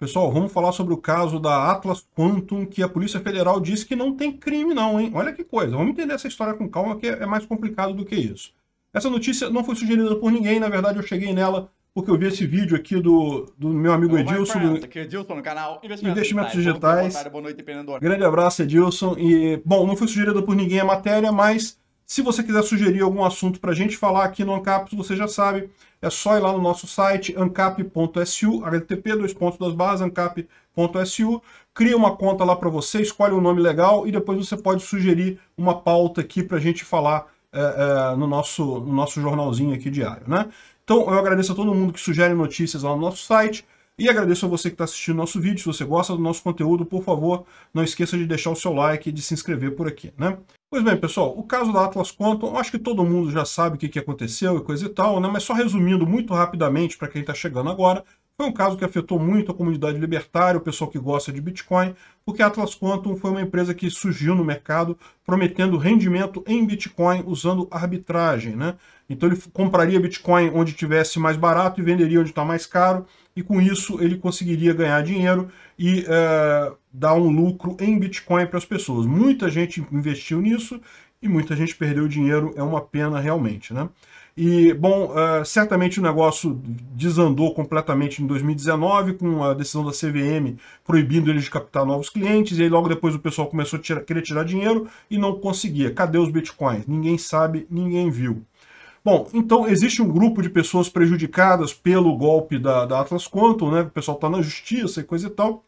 Pessoal, vamos falar sobre o caso da Atlas Quantum, que a Polícia Federal diz que não tem crime não, hein? Olha que coisa, vamos entender essa história com calma, que é mais complicado do que isso. Essa notícia não foi sugerida por ninguém, na verdade eu cheguei nela porque eu vi esse vídeo aqui do, do meu amigo Olá, Edilson. Friends, do... É Edilson no canal Investimentos, Investimentos Digitais. digitais. Boa tarde, boa noite, Grande abraço, Edilson. E, bom, não foi sugerida por ninguém a matéria, mas se você quiser sugerir algum assunto para a gente falar aqui no ANCAP, você já sabe, é só ir lá no nosso site ancap.su, http dois pontos das barras ancap.su, cria uma conta lá para você, escolhe um nome legal e depois você pode sugerir uma pauta aqui para a gente falar é, é, no, nosso, no nosso jornalzinho aqui diário, né? Então eu agradeço a todo mundo que sugere notícias lá no nosso site. E agradeço a você que está assistindo nosso vídeo. Se você gosta do nosso conteúdo, por favor, não esqueça de deixar o seu like e de se inscrever por aqui, né? Pois bem, pessoal, o caso da Atlas Quantum, acho que todo mundo já sabe o que, aconteceu e coisa e tal, né? Mas só resumindo muito rapidamente para quem está chegando agora, foi um caso que afetou muito a comunidade libertária, o pessoal que gosta de Bitcoin, porque a Atlas Quantum foi uma empresa que surgiu no mercado prometendo rendimento em Bitcoin usando arbitragem. Né? Então ele compraria Bitcoin onde tivesse mais barato e venderia onde está mais caro e com isso ele conseguiria ganhar dinheiro e é, dar um lucro em Bitcoin para as pessoas. Muita gente investiu nisso e muita gente perdeu dinheiro, é uma pena realmente, né? E, bom, uh, certamente o negócio desandou completamente em 2019, com a decisão da CVM proibindo eles de captar novos clientes, e aí logo depois o pessoal começou a tirar, querer tirar dinheiro e não conseguia. Cadê os bitcoins? Ninguém sabe, ninguém viu. Bom, então existe um grupo de pessoas prejudicadas pelo golpe da, da Atlas Quantum, né? O pessoal está na justiça e coisa e tal.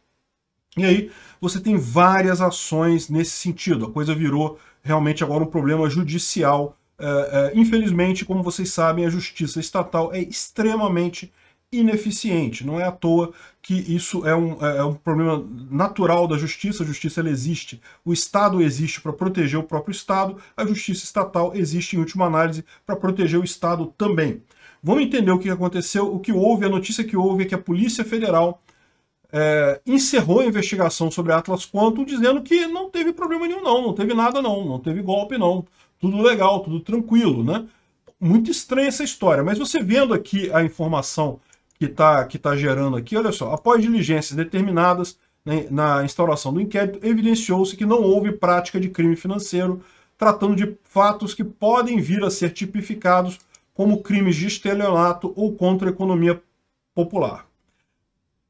E aí você tem várias ações nesse sentido. A coisa virou realmente agora um problema judicial. É, é, infelizmente, como vocês sabem, a justiça estatal é extremamente ineficiente. Não é à toa que isso é um, é, é um problema natural da justiça. A justiça ela existe. O Estado existe para proteger o próprio Estado. A justiça estatal existe, em última análise, para proteger o Estado também. Vamos entender o que aconteceu, o que houve. A notícia que houve é que a Polícia Federal é, encerrou a investigação sobre a Atlas Quantum, dizendo que não teve problema nenhum, não. Não teve nada, não. Não teve golpe, não. Tudo legal, tudo tranquilo, né? Muito estranha essa história, mas você vendo aqui a informação que está que tá gerando aqui, olha só, após diligências determinadas né, na instauração do inquérito, evidenciou-se que não houve prática de crime financeiro, tratando de fatos que podem vir a ser tipificados como crimes de estelionato ou contra a economia popular.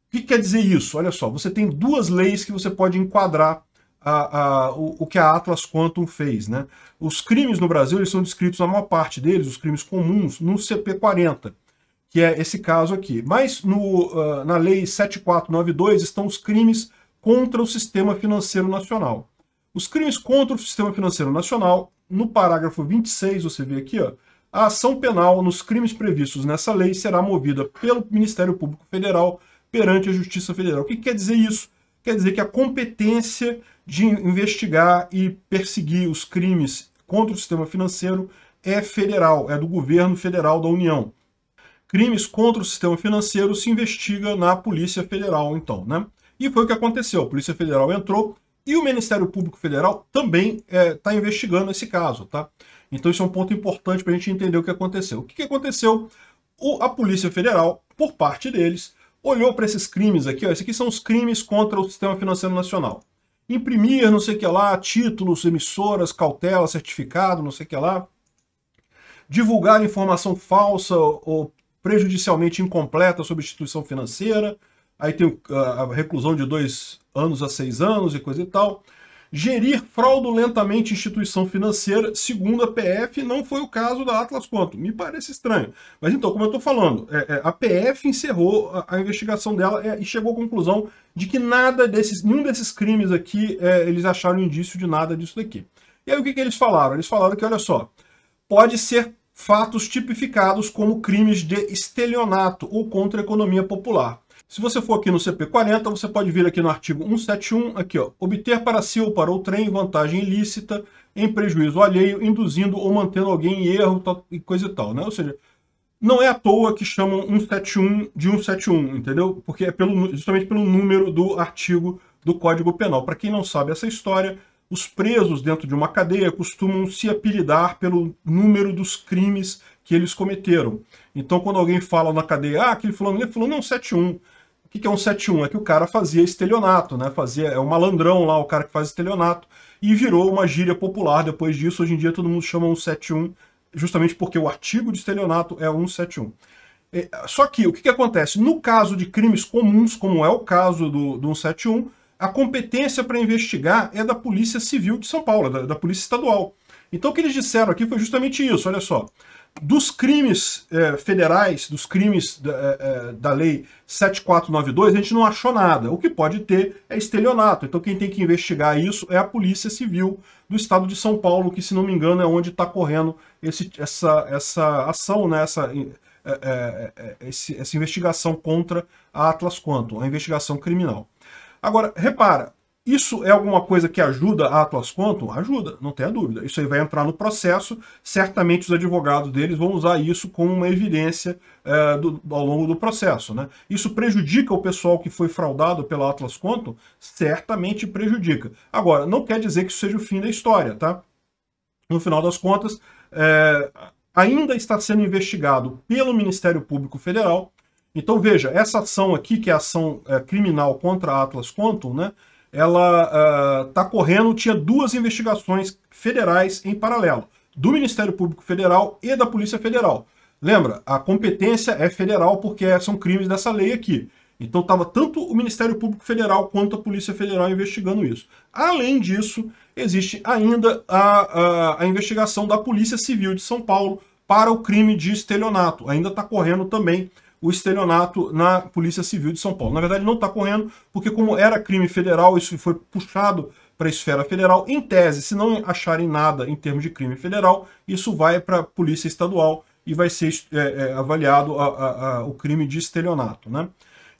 O que quer dizer isso? Olha só, você tem duas leis que você pode enquadrar a, a, o, o, que a Atlas Quantum fez. Né? Os crimes no Brasil eles são descritos, na maior parte deles, os crimes comuns, no CP40 que é esse caso aqui. Mas no, uh, na Lei 7492 estão os crimes contra o sistema financeiro nacional. Os crimes contra o sistema financeiro nacional, no parágrafo 26, você vê aqui, ó, a ação penal nos crimes previstos nessa lei será movida pelo Ministério Público Federal perante a Justiça Federal. O que quer dizer isso? Quer dizer que a competência de investigar e perseguir os crimes contra o sistema financeiro é federal, é do governo federal da União crimes contra o sistema financeiro se investiga na Polícia Federal, então, né? E foi o que aconteceu. A Polícia Federal entrou e o Ministério Público Federal também está é, tá investigando esse caso, tá? Então isso é um ponto importante para a gente entender o que aconteceu. O que, que aconteceu? O, a Polícia Federal, por parte deles, olhou para esses crimes aqui, ó, esses aqui são os crimes contra o sistema financeiro nacional. Imprimir, não sei o que lá, títulos, emissoras, cautela, certificado, não sei o que lá. Divulgar informação falsa ou prejudicialmente incompleta sobre instituição financeira, aí tem a reclusão de dois anos a seis anos e coisa e tal. Gerir fraudulentamente instituição financeira, segundo a PF, não foi o caso da Atlas Conto. Me parece estranho. Mas então, como eu estou falando, é, é, a PF encerrou a, a investigação dela é, e chegou à conclusão de que nada desses, nenhum desses crimes aqui, é, eles acharam indício de nada disso daqui. E aí o que, que eles falaram? Eles falaram que, olha só, pode ser fatos tipificados como crimes de estelionato ou contra a economia popular. Se você for aqui no CP40, você pode vir aqui no artigo 171, aqui ó, obter para si ou para trem vantagem ilícita em prejuízo alheio, induzindo ou mantendo alguém em erro e coisa e tal, né? Ou seja, não é à toa que chamam 171 de 171, entendeu? Porque é pelo, justamente pelo número do artigo do Código Penal. Para quem não sabe essa história, os presos dentro de uma cadeia costumam se apelidar pelo número dos crimes que eles cometeram. Então, quando alguém fala na cadeia, ah, aquele fulano, ele falou, não, 71. O que é um 71? É que o cara fazia estelionato, né? Fazia, é o um malandrão lá, o cara que faz estelionato. E virou uma gíria popular depois disso. Hoje em dia todo mundo chama um 71, justamente porque o artigo de estelionato é 171. É, só que o que, que acontece? No caso de crimes comuns, como é o caso do, do 171, a competência para investigar é da Polícia Civil de São Paulo, da, da, Polícia Estadual. Então o que eles disseram aqui foi justamente isso, olha só. Dos crimes eh, federais, dos crimes da, eh, da lei 7492, a gente não achou nada. O que pode ter é estelionato. Então quem tem que investigar isso é a Polícia Civil do Estado de São Paulo, que se não me engano é onde está correndo esse, essa, essa ação, né, essa, eh, essa investigação contra a Atlas Quantum, a investigação criminal. Agora, repara, isso é alguma coisa que ajuda a Atlas Quantum? Ajuda, não tenha dúvida. Isso aí vai entrar no processo, certamente os advogados deles vão usar isso como uma evidência é, do, ao longo do processo. Né? Isso prejudica o pessoal que foi fraudado pela Atlas Quantum? Certamente prejudica. Agora, não quer dizer que isso seja o fim da história, tá? No final das contas, é, ainda está sendo investigado pelo Ministério Público Federal então veja, essa ação aqui, que é a ação é, criminal contra a Atlas Quantum, né, ela está é, uh, correndo, tinha duas investigações federais em paralelo, do Ministério Público Federal e da Polícia Federal. Lembra, a competência é federal porque são crimes dessa lei aqui. Então estava tanto o Ministério Público Federal quanto a Polícia Federal investigando isso. Além disso, existe ainda a, a, a investigação da Polícia Civil de São Paulo para o crime de estelionato. Ainda está correndo também o estelionato na Polícia Civil de São Paulo. Na verdade, não está correndo, porque como era crime federal, isso foi puxado para a esfera federal. Em tese, se não acharem nada em termos de crime federal, isso vai para a Polícia Estadual e vai ser é, é, avaliado a, a, a, o crime de estelionato. Né?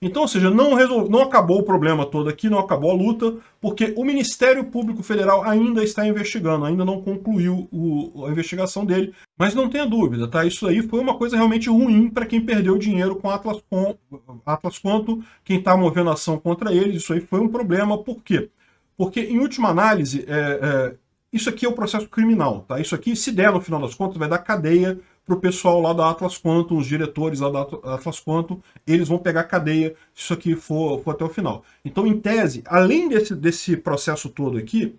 Então, ou seja, não, resol... não acabou o problema todo aqui, não acabou a luta, porque o Ministério Público Federal ainda está investigando, ainda não concluiu o... a investigação dele. Mas não tenha dúvida, tá? Isso aí foi uma coisa realmente ruim para quem perdeu dinheiro com Atlas, com... Atlas Quanto, quem está movendo ação contra eles. Isso aí foi um problema, por quê? Porque, em última análise, é... É... isso aqui é o um processo criminal, tá? Isso aqui, se der no final das contas, vai dar cadeia para o pessoal lá da Atlas Quantum, os diretores lá da Atlas Quantum, eles vão pegar cadeia se isso aqui for, for até o final. Então, em tese, além desse, desse processo todo aqui,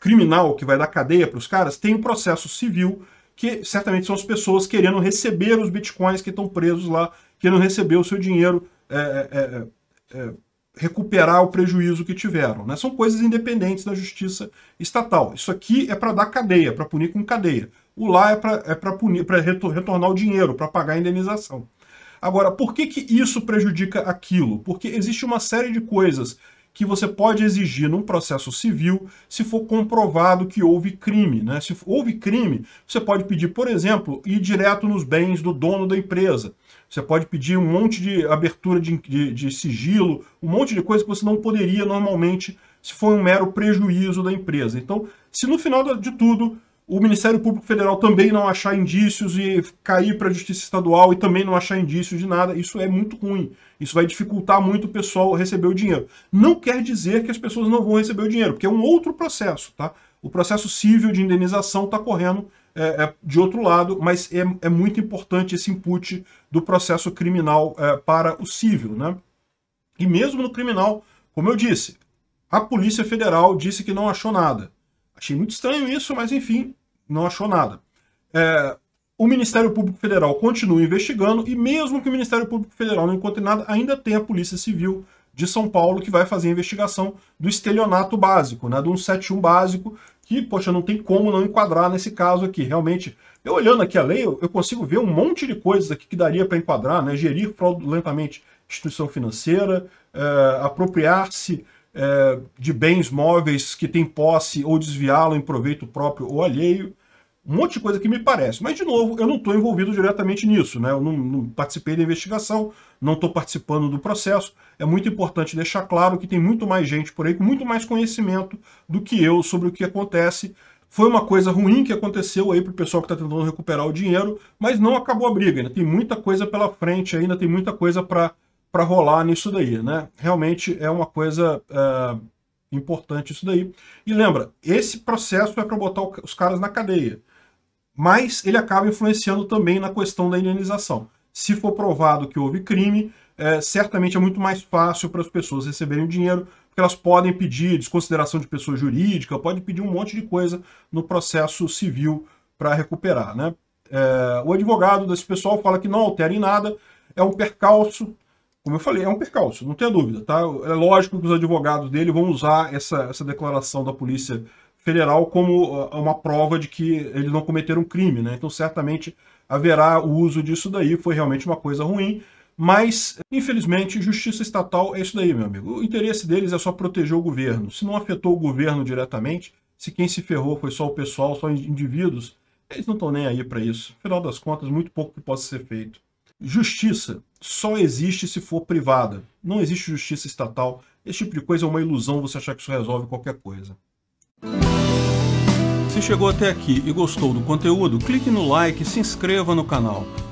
criminal que vai dar cadeia para os caras, tem um processo civil que certamente são as pessoas querendo receber os bitcoins que estão presos lá, querendo receber o seu dinheiro, é, é, é, é recuperar o prejuízo que tiveram. Né? São coisas independentes da justiça estatal. Isso aqui é para dar cadeia, para punir com cadeia. O lá é para é punir, para retornar o dinheiro, para pagar a indenização. Agora, por que, que isso prejudica aquilo? Porque existe uma série de coisas que você pode exigir num processo civil se for comprovado que houve crime. Né? Se houve crime, você pode pedir, por exemplo, ir direto nos bens do dono da empresa. Você pode pedir um monte de abertura de, de, de sigilo, um monte de coisa que você não poderia normalmente se for um mero prejuízo da empresa. Então, se no final de tudo o Ministério Público Federal também não achar indícios e cair para a Justiça Estadual e também não achar indícios de nada, isso é muito ruim. Isso vai dificultar muito o pessoal receber o dinheiro. Não quer dizer que as pessoas não vão receber o dinheiro, porque é um outro processo, tá? O processo civil de indenização está correndo é, é, de outro lado, mas é, é, muito importante esse input do processo criminal é, para o civil, né? E mesmo no criminal, como eu disse, a Polícia Federal disse que não achou nada. Achei muito estranho isso, mas enfim, não achou nada. É, o Ministério Público Federal continua investigando e mesmo que o Ministério Público Federal não encontre nada, ainda tem a Polícia Civil de São Paulo que vai fazer a investigação do estelionato básico, né, do 171 básico, que, poxa, não tem como não enquadrar nesse caso aqui. Realmente, eu olhando aqui a lei, eu, consigo ver um monte de coisas aqui que daria para enquadrar, né, gerir fraudulentamente instituição financeira, é, apropriar-se é, de bens móveis que tem posse ou desviá-lo em proveito próprio ou alheio. Um monte de coisa que me parece. Mas, de novo, eu não estou envolvido diretamente nisso, né? Eu não, não participei da investigação, não estou participando do processo. É muito importante deixar claro que tem muito mais gente por aí com muito mais conhecimento do que eu sobre o que acontece. Foi uma coisa ruim que aconteceu aí para o pessoal que está tentando recuperar o dinheiro, mas não acabou a briga. Ainda tem muita coisa pela frente ainda, tem muita coisa para para rolar nisso daí, né? Realmente é uma coisa é, importante isso daí. E lembra, esse processo é para botar os caras na cadeia, mas ele acaba influenciando também na questão da indenização. Se for provado que houve crime, é, certamente é muito mais fácil para as pessoas receberem o dinheiro, porque elas podem pedir desconsideração de pessoa jurídica, pode pedir um monte de coisa no processo civil para recuperar, né? É, o advogado desse pessoal fala que não altera em nada, é um percalço como eu falei, é um percalço, não tenha dúvida, tá? É lógico que os advogados dele vão usar essa, essa declaração da Polícia Federal como ah, uma prova de que eles não cometeram um crime, né? Então, certamente haverá o uso disso daí, foi realmente uma coisa ruim, mas, infelizmente, justiça estatal é isso daí, meu amigo. O interesse deles é só proteger o governo. Se não afetou o governo diretamente, se quem se ferrou foi só o pessoal, só indivíduos, eles não estão nem aí para isso. Afinal das contas, muito pouco que possa ser feito. Justiça só existe se for privada. Não existe justiça estatal. Esse tipo de coisa é uma ilusão você achar que isso resolve qualquer coisa. Se chegou até aqui e gostou do conteúdo, clique no like e se inscreva no canal.